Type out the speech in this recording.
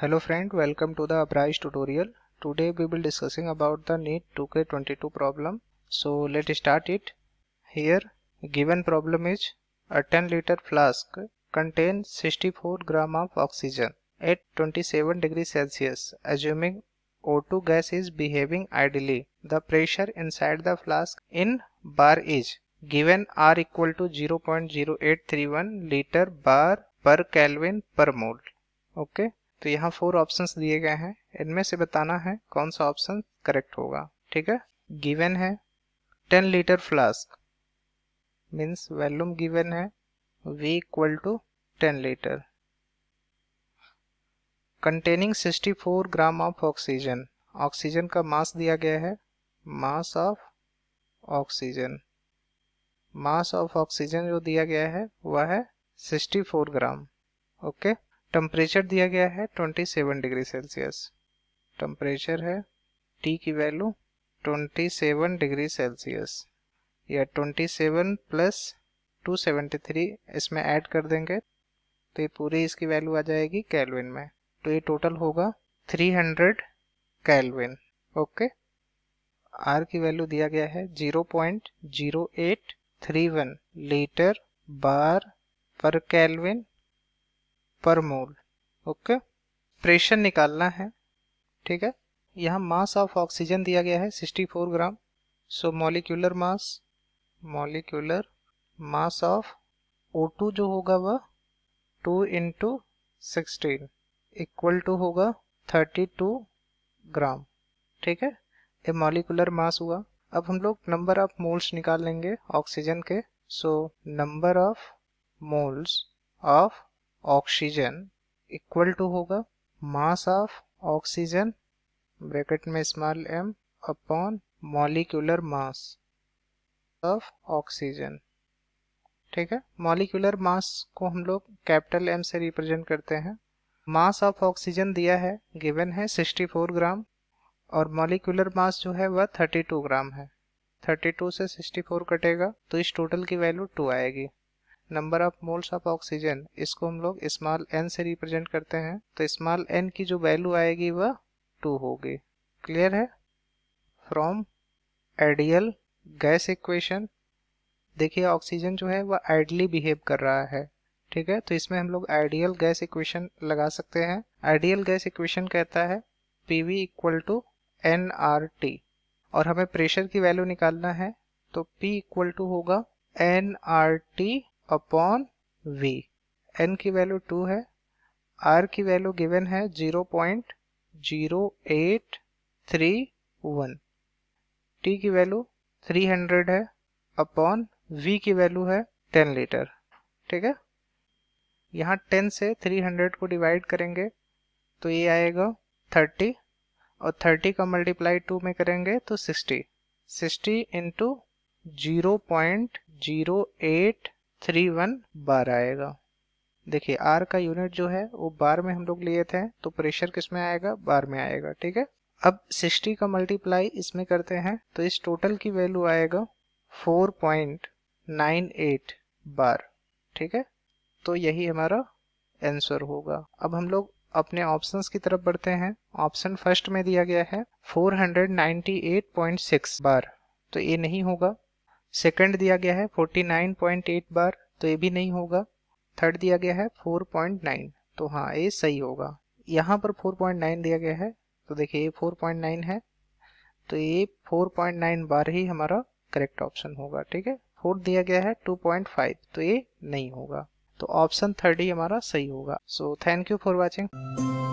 Hello friend, welcome to the Apprise tutorial. Today we will discussing about the NEET 2K22 problem. So let's start it. Here given problem is a 10 liter flask contains 64 gram of oxygen at 27 degrees Celsius assuming O2 gas is behaving ideally. The pressure inside the flask in bar is given R equal to 0.0831 liter bar पर kelvin पर mole okay तो यहाँ four options दिए गए हैं इनमें से बताना है कौन सा ऑप्शन करेक्ट होगा ठीक है गिवन है ten litre flask means volume given है V equal to ten litre containing 64 gram of oxygen oxygen का मास दिया गया है mass of oxygen mass of oxygen जो दिया गया है वह है 64 ग्राम ओके टेम्परेचर दिया गया है 27 डिग्री सेल्सियस टेम्परेचर है टी की वैल्यू 27 डिग्री सेल्सियस या 27 प्लस 273 इसमें ऐड कर देंगे तो ये पूरी इसकी वैल्यू आ जाएगी कैलविन में तो ये टोटल होगा 300 कैलविन ओके आर की वैल्यू दिया गया है 0.0831 लीटर बार पर कैलविन पर मोल ओके प्रेशर निकालना है ठीक है यहाँ मास ऑफ ऑक्सीजन दिया गया है 64 gram so molecular mass molecular mass of O2 जो होगा वह 2 इंटू सिक्सटीन इक्वल टू होगा 32 ग्राम ठीक है ये मॉलिकुलर मास हुआ अब हम लोग नंबर ऑफ मोल्स निकाल लेंगे ऑक्सीजन के so number of moles of oxygen equal to होगा मास ऑफ ऑक्सीजन ब्रैकेट में small m upon molecular mass of oxygen ठीक है मॉलिक्यूलर मास को हम लोग कैपिटल एम से रिप्रेजेंट करते हैं मास ऑफ ऑक्सीजन दिया है गिवन है 64 ग्राम और मॉलिक्यूलर मास जो है वह 32 ग्राम है 32 से 64 कटेगा तो इस टोटल की वैल्यू 2 आएगी number of moles of oxygen इसको हम लोग स्मॉल एन से रिप्रेजेंट करते हैं तो स्मॉल एन की जो वैल्यू आएगी वह टू होगी क्लियर है फ्रॉम आइडियल गैस इक्वेशन देखिए ऑक्सीजन जो है वह आइडली बिहेव कर रहा है ठीक है तो इसमें हम लोग आइडियल गैस इक्वेशन लगा सकते हैं आइडियल गैस इक्वेशन कहता है P V equal to n R T और हमें प्रेशर की वैल्यू निकालना है तो पी इक्वल टू होगा n R T upon v n की वैल्यू टू है r की वैल्यू गिवन है zero point zero eight three one t की वैल्यू थ्री हंड्रेड है अपॉन v की वैल्यू है टेन लीटर ठीक है यहाँ टेन से थ्री हंड्रेड को डिवाइड करेंगे तो ये आएगा थर्टी और थर्टी का मल्टीप्लाई टू में करेंगे तो sixty sixty into zero point zero eight three one bar आएगा देखिए आर का यूनिट जो है वो बार में हम लोग लिए थे तो प्रेशर किस में आएगा बार में आएगा ठीक है अब सिक्सटी का मल्टीप्लाई इसमें करते हैं तो इस टोटल की वैल्यू आएगा four point nine eight bar ठीक है तो यही हमारा आंसर होगा अब हम लोग अपने ऑप्शंस की तरफ बढ़ते हैं ऑप्शन फर्स्ट में दिया गया है 498.6 बार तो ये नहीं होगा सेकंड दिया गया है 49.8 बार तो ये भी नहीं होगा थर्ड दिया गया है 4.9 तो हाँ ये सही होगा यहाँ पर 4.9 दिया गया है तो देखिए ये 4.9 है तो ये 4.9 बार ही हमारा करेक्ट ऑप्शन होगा ठीक है फोर्थ दिया गया है 2.5 तो ये नहीं होगा तो ऑप्शन थर्ड ही हमारा सही होगा so thank you for watching